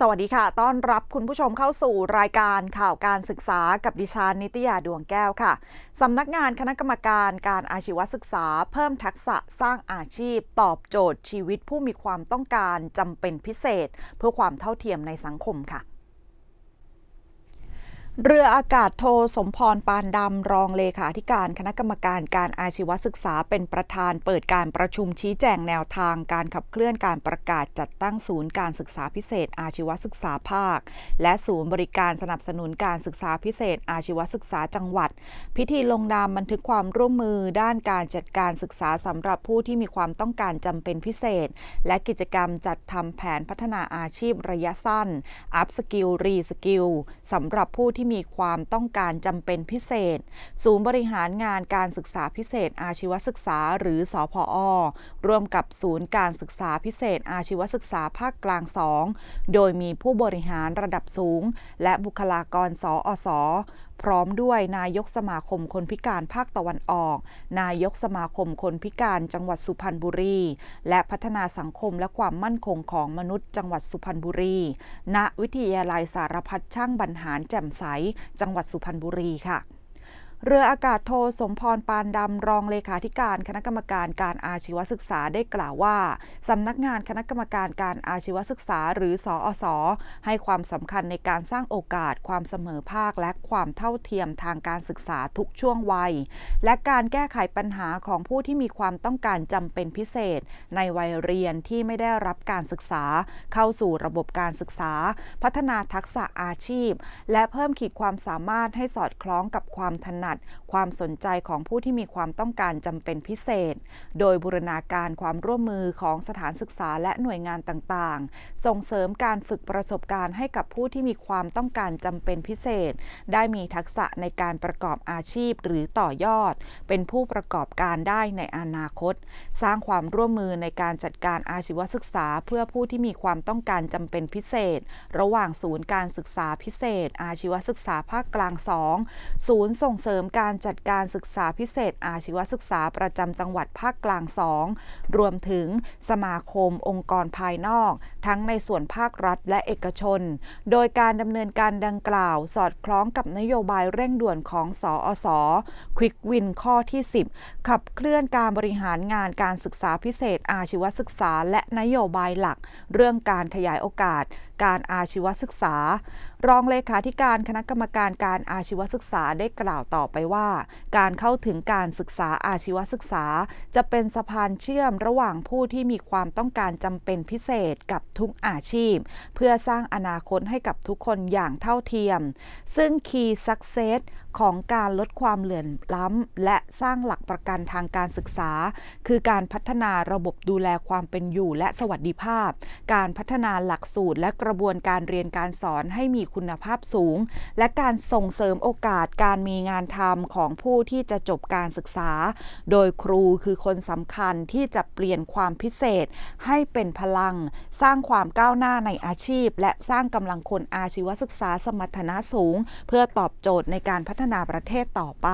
สวัสดีค่ะ ต้อนรับคุณผู้ชมเข้าสู่รายการข่าวการศึกษากับดิฉันนิตยาดวงแก้วค่ะ สำนักงานคณะกรรมการการอาชีวศึกษาเพิ่มทักษะสร้างอาชีพ ตอบโจทย์ชีวิตผู้มีความต้องการจำเป็นพิเศษเพื่อความเท่าเทียมในสังคมค่ะเรืออากาศโท สมพรปานดำรองเลขาธิการคณะกรรมการการอาชีวศึกษาเป็นประธาน เปิดการประชุมชี้แจงแนวทางการขับเคลื่อนการประกาศจัดตั้งศูนย์การศึกษาพิเศษอาชีวศึกษาภาค และศูนย์บริการสนับสนุนการศึกษาพิเศษอาชีวศึกษาจังหวัด พิธีลงนามบันทึกความร่วมมือด้านการจัดการศึกษาสำหรับผู้ที่มีความต้องการจำเป็นพิเศษ และกิจกรรมจัดทำแผนพัฒนาอาชีพระยะสั้นอัพสกิลรีสกิลสำหรับผู้ที่ที่มีความต้องการจำเป็นพิเศษ ศูนย์บริหารงานการศึกษาพิเศษอาชีวศึกษาหรือสอพออร่วมกับศูนย์การศึกษาพิเศษอาชีวศึกษาภาคกลางสอง โดยมีผู้บริหารระดับสูง และบุคลากรสออสพร้อมด้วยนายกสมาคมคนพิการภาคตะวันออก นายกสมาคมคนพิการจังหวัดสุพรรณบุรีและพัฒนาสังคมและความมั่นคงของมนุษย์จังหวัดสุพรรณบุรี ณ วิทยาลัยสารพัดช่างบรรหารแจ่มใส จังหวัดสุพรรณบุรีค่ะเรืออากาศโทสมพรปานดำรองเลขาธิการคณะกรรมการการอาชีวศึกษาได้กล่าวว่าสำนักงานคณะกรรมการการอาชีวศึกษาหรือสอสอให้ความสำคัญในการสร้างโอกาส ความเสมอภาคและความเท่าเทียมทางการศึกษาทุกช่วงวัย และการแก้ไขปัญหาของผู้ที่มีความต้องการจำเป็นพิเศษ ในวัยเรียนที่ไม่ได้รับการศึกษา เข้าสู่ระบบการศึกษา พัฒนาทักษะอาชีพ และเพิ่มขีดความสามารถให้สอดคล้องกับความถนัดดความสนใจของผู้ที่มีความต้องการจำเป็นพิเศษ โดยบูรณาการความร่วมมือของสถานศึกษาและหน่วยงานต่าง ๆ ส่งเสริมการฝึกประสบการณ์ให้กับผู้ที่มีความต้องการจำเป็นพิเศษ ได้มีทักษะในการประกอบอาชีพหรือต่อยอด เป็นผู้ประกอบการได้ในอนาคต สร้างความร่วมมือในการจัดการอาชีวศึกษาเพื่อผู้ที่มีความต้องการจำเป็นพิเศษ ระหว่างศูนย์การศึกษาพิเศษ อาชีวศึกษาภาคกลาง2ศูนย์ส่งเสริมมการจัดการศึกษาพิเศษอาชีวศึกษาประจำจังหวัดภาคกลางสอง รวมถึงสมาคมองค์กรภายนอก ทั้งในส่วนภาครัฐ และเอกชน โดยการดำเนินการดังกล่าว สอดคล้องกับนโยบายเร่งด่วนของสอสอควิกวินข้อที่10 ขับเคลื่อนการบริหารงานการศึกษาพิเศษ อาชีวศึกษา และนโยบายหลัก เรื่องการขยายโอกาส การอาชีวศึกษา รองเลขาธิการคณะกรรมการการอาชีวศึกษาได้กล่าวต่ออไปว่าการเข้าถึงการศึกษาอาชีวศึกษาจะเป็นสะพานเชื่อมระหว่างผู้ที่มีความต้องการจำเป็นพิเศษกับทุกอาชีพ เพื่อสร้างอนาคตให้กับทุกคนอย่างเท่าเทียมซึ่ง Key Success ของการลดความเหลื่อมล้ำและสร้างหลักประกันทางการศึกษา คือการพัฒนาระบบดูแลความเป็นอยู่และสวัสดิภาพ การพัฒนาหลักสูตรและกระบวนการเรียนการสอนให้มีคุณภาพสูง และการส่งเสริมโอกาสการมีงานทำของผู้ที่จะจบการศึกษา โดยครูคือคนสำคัญที่จะเปลี่ยนความพิเศษให้เป็นพลังสร้างความก้าวหน้าในอาชีพ และสร้างกำลังคนอาชีวศึกษา สมรรถนะสูง เพื่อตอบโจทย์ในการพัฒฒนาประเทศต่อไป